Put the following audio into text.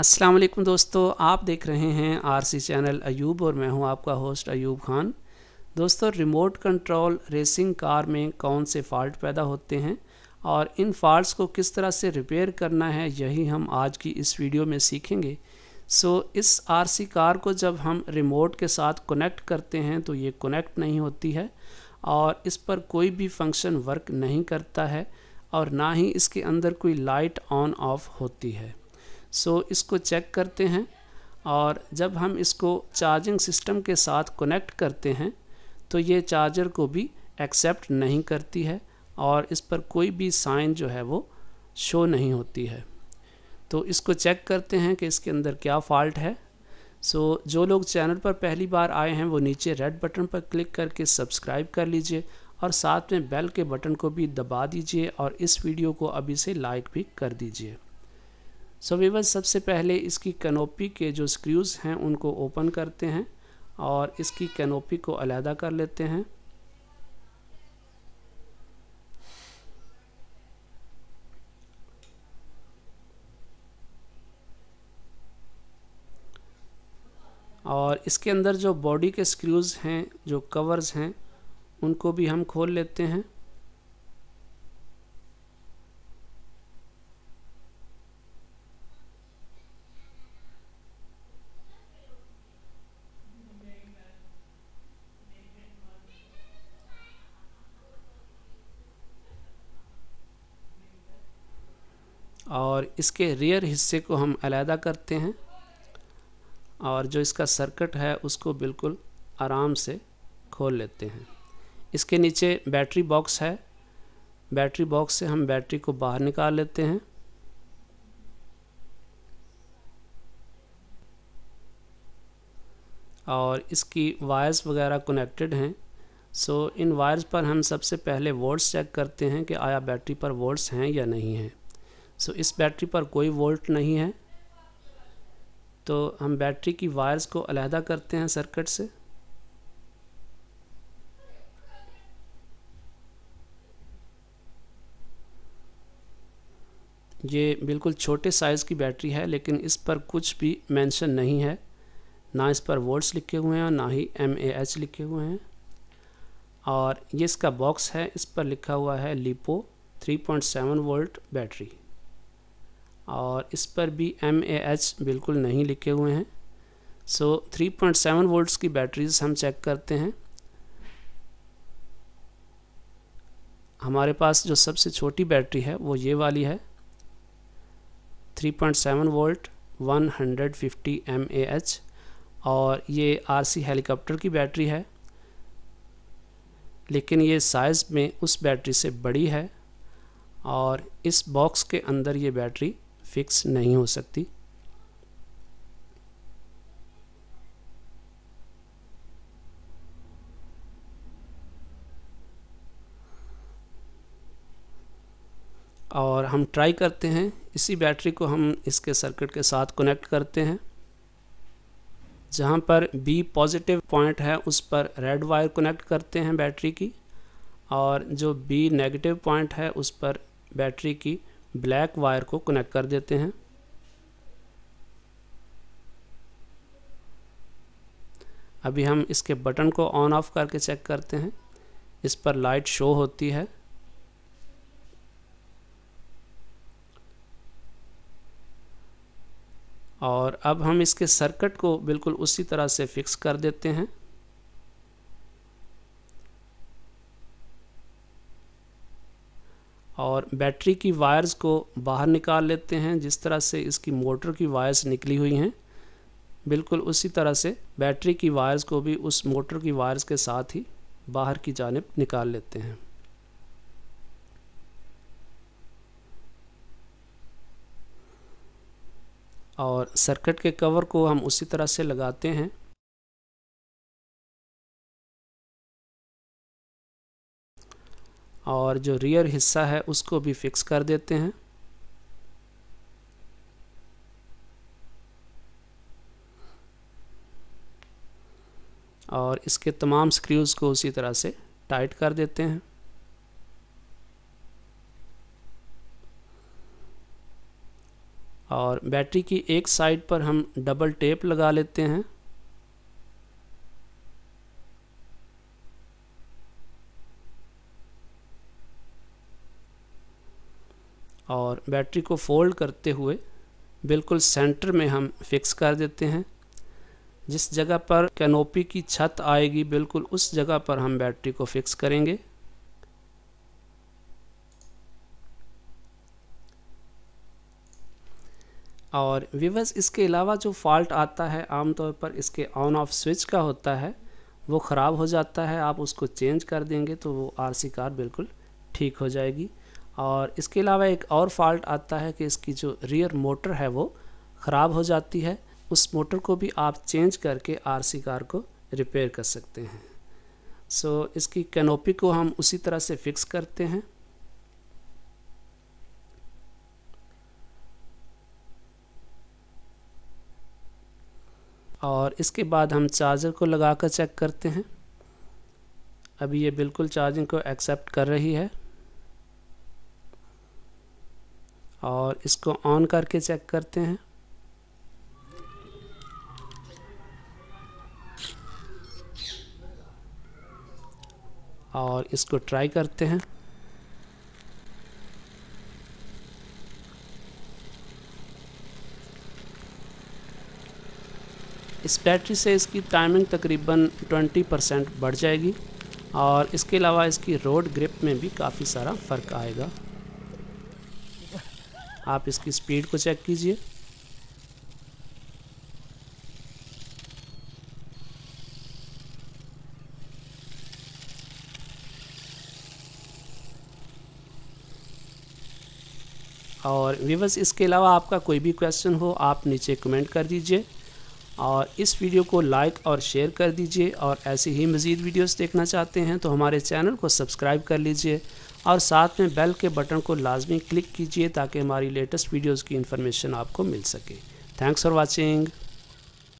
अस्सलाम वालेकुम दोस्तों आप देख रहे हैं आरसी चैनल अयूब और मैं हूं आपका होस्ट अयूब खान दोस्तों रिमोट कंट्रोल रेसिंग कार में कौन से फॉल्ट पैदा होते हैं और इन फॉल्ट्स को किस तरह से रिपेयर करना है यही हम आज की इस वीडियो में सीखेंगे सो इस आरसी कार को जब हम रिमोट के साथ कनेक्ट करते हैं तो ये कनेक्ट नहीं होती है और इस पर कोई भी फंक्शन वर्क नहीं करता है और ना ही इसके अंदर कोई लाइट ऑन ऑफ होती है सो इसको चेक करते हैं और जब हम इसको चार्जिंग सिस्टम के साथ कनेक्ट करते हैं तो ये चार्जर को भी एक्सेप्ट नहीं करती है और इस पर कोई भी साइन जो है वो शो नहीं होती है तो इसको चेक करते हैं कि इसके अंदर क्या फॉल्ट है सो so, जो लोग चैनल पर पहली बार आए हैं वो नीचे रेड बटन पर क्लिक करके सब्सक्राइब कर लीजिए और साथ में बेल के बटन को भी दबा दीजिए और इस वीडियो को अभी से लाइक भी कर दीजिए सो वीवर सबसे पहले इसकी कैनोपी के जो स्क्रूज़ हैं उनको ओपन करते हैं और इसकी कैनोपी को अलहदा कर लेते हैं और इसके अंदर जो बॉडी के स्क्रूज़ हैं जो कवर्स हैं उनको भी हम खोल लेते हैं और इसके रियर हिस्से को हम अलहदा करते हैं और जो इसका सर्किट है उसको बिल्कुल आराम से खोल लेते हैं इसके नीचे बैटरी बॉक्स है बैटरी बॉक्स से हम बैटरी को बाहर निकाल लेते हैं और इसकी वायर्स वगैरह कनेक्टेड हैं सो इन वायर्स पर हम सबसे पहले वोल्ट्स चेक करते हैं कि आया बैटरी पर वोल्ट्स हैं या नहीं हैं सो इस बैटरी पर कोई वोल्ट नहीं है तो हम बैटरी की वायर्स को अलहदा करते हैं सर्किट से ये बिल्कुल छोटे साइज़ की बैटरी है लेकिन इस पर कुछ भी मेंशन नहीं है ना इस पर वोल्ट्स लिखे हुए हैं और ना ही एम ए एच लिखे हुए हैं और ये इसका बॉक्स है इस पर लिखा हुआ है लिपो 3.7 वोल्ट बैटरी और इस पर भी एम ए एच बिल्कुल नहीं लिखे हुए हैं so three point seven volts की बैटरीज हम चेक करते हैं हमारे पास जो सबसे छोटी बैटरी है वो ये वाली है 3.7 वोल्ट 150 mAh और ये आरसी हेलीकॉप्टर की बैटरी है लेकिन ये साइज़ में उस बैटरी से बड़ी है और इस बॉक्स के अंदर ये बैटरी फिक्स नहीं हो सकती और हम ट्राई करते हैं इसी बैटरी को हम इसके सर्किट के साथ कनेक्ट करते हैं जहां पर बी पॉजिटिव पॉइंट है उस पर रेड वायर कनेक्ट करते हैं बैटरी की और जो बी नेगेटिव पॉइंट है उस पर बैटरी की ब्लैक वायर को कनेक्ट कर देते हैं अभी हम इसके बटन को ऑन ऑफ करके चेक करते हैं इस पर लाइट शो होती है और अब हम इसके सर्किट को बिल्कुल उसी तरह से फिक्स कर देते हैं और बैटरी की वायर्स को बाहर निकाल लेते हैं जिस तरह से इसकी मोटर की वायर्स निकली हुई हैं बिल्कुल उसी तरह से बैटरी की वायर्स को भी उस मोटर की वायर्स के साथ ही बाहर की जानब निकाल लेते हैं और सर्किट के कवर को हम उसी तरह से लगाते हैं और जो रियर हिस्सा है उसको भी फिक्स कर देते हैं और इसके तमाम स्क्रूज़ को उसी तरह से टाइट कर देते हैं और बैटरी की एक साइड पर हम डबल टेप लगा लेते हैं और बैटरी को फोल्ड करते हुए बिल्कुल सेंटर में हम फिक्स कर देते हैं जिस जगह पर कैनोपी की छत आएगी बिल्कुल उस जगह पर हम बैटरी को फिक्स करेंगे और विवस इसके अलावा जो फॉल्ट आता है आमतौर पर इसके ऑन ऑफ स्विच का होता है वो ख़राब हो जाता है आप उसको चेंज कर देंगे तो वो आरसी कार बिल्कुल ठीक हो जाएगी और इसके अलावा एक और फॉल्ट आता है कि इसकी जो रियर मोटर है वो ख़राब हो जाती है उस मोटर को भी आप चेंज करके आरसी कार को रिपेयर कर सकते हैं सो so, इसकी कैनोपी को हम उसी तरह से फिक्स करते हैं और इसके बाद हम चार्जर को लगा कर चेक करते हैं अभी ये बिल्कुल चार्जिंग को एक्सेप्ट कर रही है और इसको ऑन करके चेक करते हैं और इसको ट्राई करते हैं इस बैटरी से इसकी टाइमिंग तकरीबन 20 परसेंट बढ़ जाएगी और इसके अलावा इसकी रोड ग्रिप में भी काफ़ी सारा फ़र्क आएगा आप इसकी स्पीड को चेक कीजिए और व्यूवर्स इसके अलावा आपका कोई भी क्वेश्चन हो आप नीचे कमेंट कर दीजिए और इस वीडियो को लाइक और शेयर कर दीजिए और ऐसी ही मज़ीद वीडियोस देखना चाहते हैं तो हमारे चैनल को सब्सक्राइब कर लीजिए और साथ में बेल के बटन को लाजमी क्लिक कीजिए ताकि हमारी लेटेस्ट वीडियोज़ की इन्फॉर्मेशन आपको मिल सके थैंक्स फॉर वॉचिंग